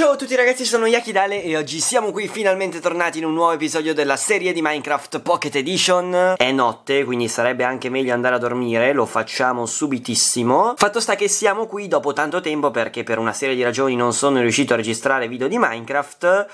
Ciao a tutti ragazzi, sono Yakidale e oggi siamo qui finalmente tornati in un nuovo episodio della serie di Minecraft Pocket Edition È notte, quindi sarebbe anche meglio andare a dormire, lo facciamo subitissimo Fatto sta che siamo qui dopo tanto tempo perché per una serie di ragioni non sono riuscito a registrare video di Minecraft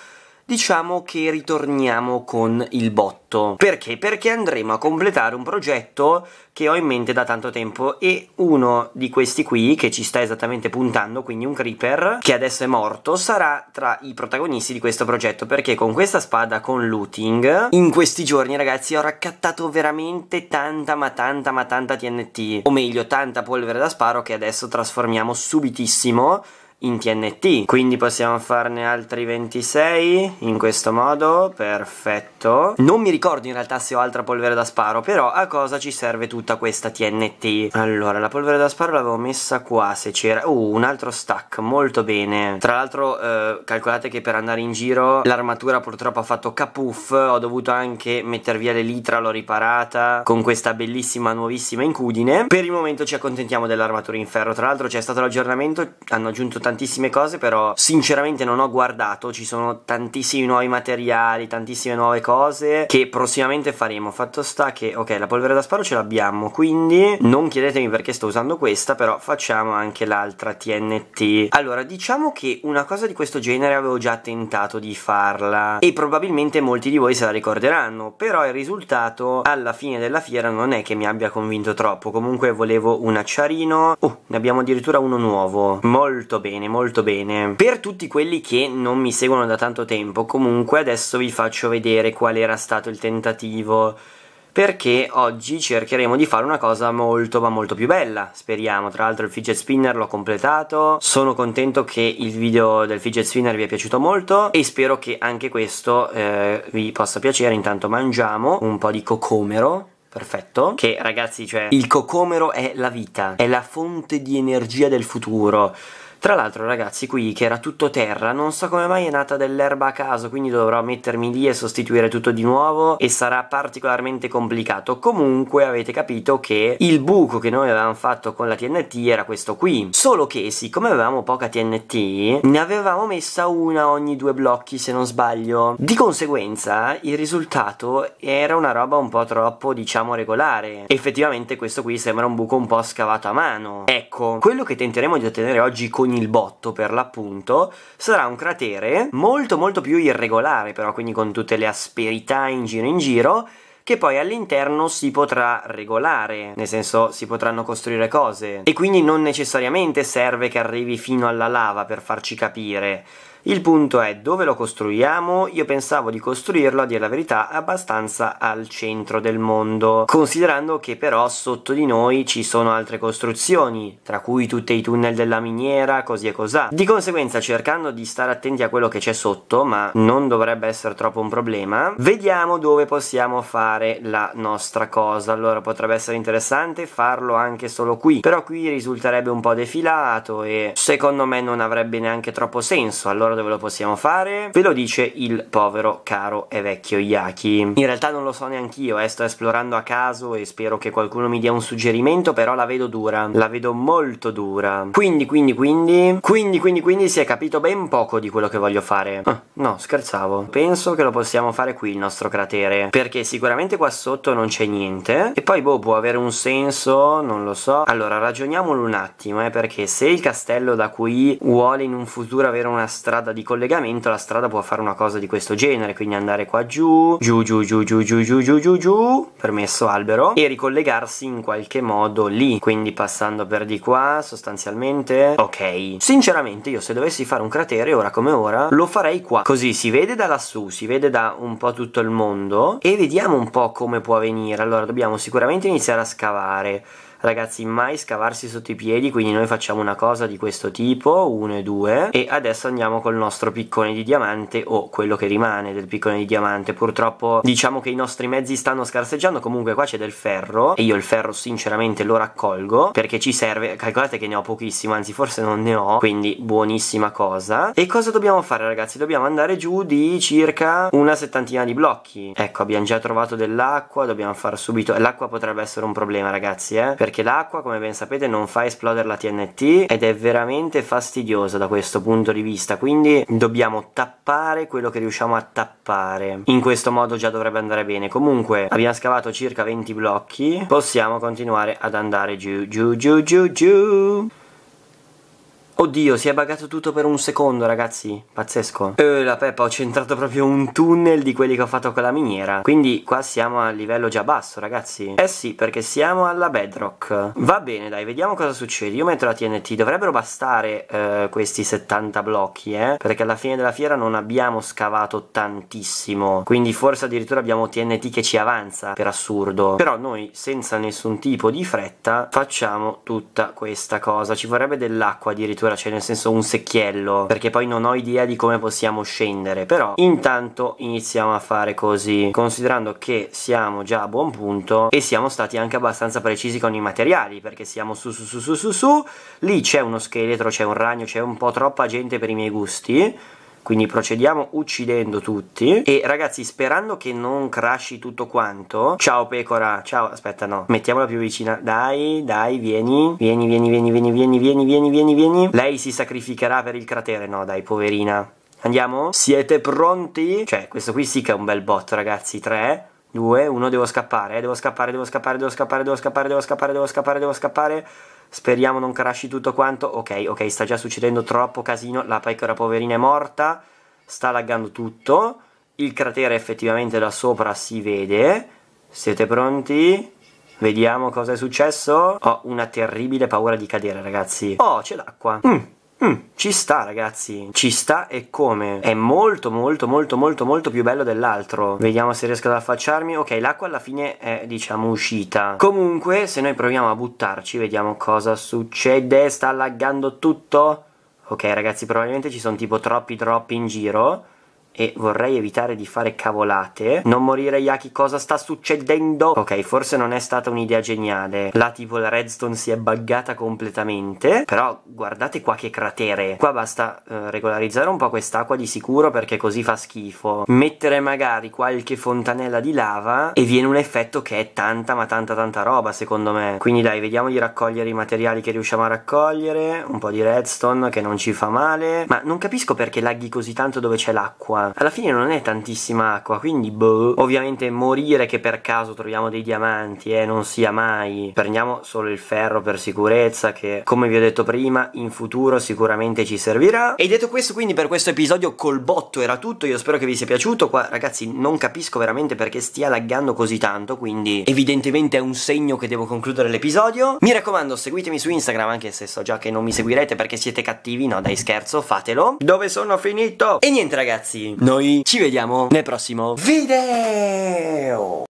diciamo che ritorniamo con il botto. Perché? Perché andremo a completare un progetto che ho in mente da tanto tempo e uno di questi qui, che ci sta esattamente puntando, quindi un creeper, che adesso è morto, sarà tra i protagonisti di questo progetto, perché con questa spada, con looting, in questi giorni ragazzi ho raccattato veramente tanta ma tanta ma tanta TNT, o meglio tanta polvere da sparo che adesso trasformiamo subitissimo in TNT quindi possiamo farne altri 26 in questo modo perfetto non mi ricordo in realtà se ho altra polvere da sparo però a cosa ci serve tutta questa TNT allora la polvere da sparo l'avevo messa qua se c'era uh un altro stack molto bene tra l'altro eh, calcolate che per andare in giro l'armatura purtroppo ha fatto capuff ho dovuto anche metter via l'elitra l'ho riparata con questa bellissima nuovissima incudine per il momento ci accontentiamo dell'armatura in ferro tra l'altro c'è stato l'aggiornamento hanno aggiunto tantissime cose, però sinceramente non ho guardato, ci sono tantissimi nuovi materiali, tantissime nuove cose che prossimamente faremo. Fatto sta che, ok, la polvere da sparo ce l'abbiamo, quindi non chiedetemi perché sto usando questa, però facciamo anche l'altra TNT. Allora, diciamo che una cosa di questo genere avevo già tentato di farla e probabilmente molti di voi se la ricorderanno, però il risultato alla fine della fiera non è che mi abbia convinto troppo, comunque volevo un acciarino, oh, ne abbiamo addirittura uno nuovo, molto bene bene, molto bene. Per tutti quelli che non mi seguono da tanto tempo, comunque adesso vi faccio vedere qual era stato il tentativo perché oggi cercheremo di fare una cosa molto ma molto più bella, speriamo. Tra l'altro il fidget spinner l'ho completato, sono contento che il video del fidget spinner vi è piaciuto molto e spero che anche questo eh, vi possa piacere. Intanto mangiamo un po' di cocomero. Perfetto. Che ragazzi, cioè, il cocomero è la vita, è la fonte di energia del futuro. Tra l'altro ragazzi qui che era tutto terra non so come mai è nata dell'erba a caso quindi dovrò mettermi lì e sostituire tutto di nuovo e sarà particolarmente complicato. Comunque avete capito che il buco che noi avevamo fatto con la TNT era questo qui. Solo che siccome avevamo poca TNT ne avevamo messa una ogni due blocchi se non sbaglio. Di conseguenza il risultato era una roba un po' troppo diciamo regolare. Effettivamente questo qui sembra un buco un po' scavato a mano. Ecco, quello che tenteremo di ottenere oggi con il botto per l'appunto, sarà un cratere molto molto più irregolare però, quindi con tutte le asperità in giro in giro, che poi all'interno si potrà regolare, nel senso si potranno costruire cose e quindi non necessariamente serve che arrivi fino alla lava per farci capire. Il punto è dove lo costruiamo? Io pensavo di costruirlo, a dire la verità, abbastanza al centro del mondo, considerando che però sotto di noi ci sono altre costruzioni, tra cui tutti i tunnel della miniera, così e cos'ha. Di conseguenza, cercando di stare attenti a quello che c'è sotto, ma non dovrebbe essere troppo un problema, vediamo dove possiamo fare la nostra cosa. Allora potrebbe essere interessante farlo anche solo qui, però qui risulterebbe un po' defilato e secondo me non avrebbe neanche troppo senso. Allora dove lo possiamo fare? Ve lo dice il povero caro e vecchio Yaki. In realtà non lo so neanche io, eh, sto esplorando a caso e spero che qualcuno mi dia un suggerimento, però la vedo dura, la vedo molto dura. Quindi, quindi, quindi, quindi, quindi, quindi si è capito ben poco di quello che voglio fare. Ah, no, scherzavo. Penso che lo possiamo fare qui il nostro cratere, perché sicuramente qua sotto non c'è niente e poi boh, può avere un senso, non lo so. Allora, ragioniamolo un attimo, eh, perché se il castello da qui vuole in un futuro avere una strada strada di collegamento la strada può fare una cosa di questo genere quindi andare qua giù giù giù giù giù giù giù giù giù giù permesso albero e ricollegarsi in qualche modo lì quindi passando per di qua sostanzialmente ok sinceramente io se dovessi fare un cratere ora come ora lo farei qua così si vede da lassù si vede da un po' tutto il mondo e vediamo un po' come può venire, allora dobbiamo sicuramente iniziare a scavare ragazzi mai scavarsi sotto i piedi quindi noi facciamo una cosa di questo tipo 1 e 2 e adesso andiamo col nostro piccone di diamante o quello che rimane del piccone di diamante purtroppo diciamo che i nostri mezzi stanno scarseggiando comunque qua c'è del ferro e io il ferro sinceramente lo raccolgo perché ci serve calcolate che ne ho pochissimo anzi forse non ne ho quindi buonissima cosa e cosa dobbiamo fare ragazzi dobbiamo andare giù di circa una settantina di blocchi ecco abbiamo già trovato dell'acqua dobbiamo far subito l'acqua potrebbe essere un problema ragazzi eh perché l'acqua come ben sapete non fa esplodere la TNT ed è veramente fastidiosa da questo punto di vista quindi dobbiamo tappare quello che riusciamo a tappare in questo modo già dovrebbe andare bene comunque abbiamo scavato circa 20 blocchi possiamo continuare ad andare giù giù giù giù giù Oddio, si è buggato tutto per un secondo, ragazzi. Pazzesco. Eh, la peppa, ho centrato proprio un tunnel di quelli che ho fatto con la miniera. Quindi qua siamo a livello già basso, ragazzi. Eh sì, perché siamo alla bedrock. Va bene, dai, vediamo cosa succede. Io metto la TNT. Dovrebbero bastare eh, questi 70 blocchi, eh. Perché alla fine della fiera non abbiamo scavato tantissimo. Quindi forse addirittura abbiamo TNT che ci avanza, per assurdo. Però noi, senza nessun tipo di fretta, facciamo tutta questa cosa. Ci vorrebbe dell'acqua addirittura addirittura, cioè nel senso un secchiello, perché poi non ho idea di come possiamo scendere, però intanto iniziamo a fare così, considerando che siamo già a buon punto e siamo stati anche abbastanza precisi con i materiali, perché siamo su su su su su su, lì c'è uno scheletro, c'è un ragno, c'è un po' troppa gente per i miei gusti, quindi procediamo uccidendo tutti. E ragazzi, sperando che non crashi tutto quanto. Ciao pecora, ciao, aspetta no. Mettiamola più vicina. Dai, dai, vieni. Vieni, vieni, vieni, vieni, vieni, vieni, vieni, vieni, vieni. Lei si sacrificherà per il cratere. No, dai, poverina. Andiamo? Siete pronti? Cioè, questo qui sì che è un bel bot, ragazzi. 3, 2, 1, devo scappare, Devo scappare, devo scappare, devo scappare, devo scappare, devo scappare, devo scappare, devo scappare. Devo scappare. Speriamo non crashi tutto quanto. Ok, ok, sta già succedendo troppo casino. La pecora poverina è morta. Sta laggando tutto. Il cratere effettivamente da sopra si vede. Siete pronti? Vediamo cosa è successo. Ho una terribile paura di cadere, ragazzi. Oh, c'è l'acqua. Mm. Mm, ci sta ragazzi, ci sta e come? È molto molto molto molto molto più bello dell'altro. Vediamo se riesco ad affacciarmi. Ok, l'acqua alla fine è diciamo uscita. Comunque se noi proviamo a buttarci, vediamo cosa succede. Sta laggando tutto? Ok ragazzi, probabilmente ci sono tipo troppi drop in giro e vorrei evitare di fare cavolate. Non morire Yaki, cosa sta succedendo? Ok, forse non è stata un'idea geniale. Là tipo la redstone si è buggata completamente, però guardate qua che cratere. Qua basta eh, regolarizzare un po' quest'acqua di sicuro perché così fa schifo. Mettere magari qualche fontanella di lava e viene un effetto che è tanta ma tanta tanta roba secondo me. Quindi dai, vediamo di raccogliere i materiali che riusciamo a raccogliere, un po' di redstone che non ci fa male, ma non capisco perché laghi così tanto dove c'è l'acqua alla fine non è tantissima acqua, quindi boh. Ovviamente morire che per caso troviamo dei diamanti, eh, non sia mai. Prendiamo solo il ferro per sicurezza che, come vi ho detto prima, in futuro sicuramente ci servirà. E detto questo, quindi per questo episodio col botto era tutto, io spero che vi sia piaciuto. Qua, ragazzi, non capisco veramente perché stia laggando così tanto, quindi evidentemente è un segno che devo concludere l'episodio. Mi raccomando, seguitemi su Instagram, anche se so già che non mi seguirete perché siete cattivi, no dai scherzo, fatelo. Dove sono finito? E niente ragazzi, noi ci vediamo nel prossimo video!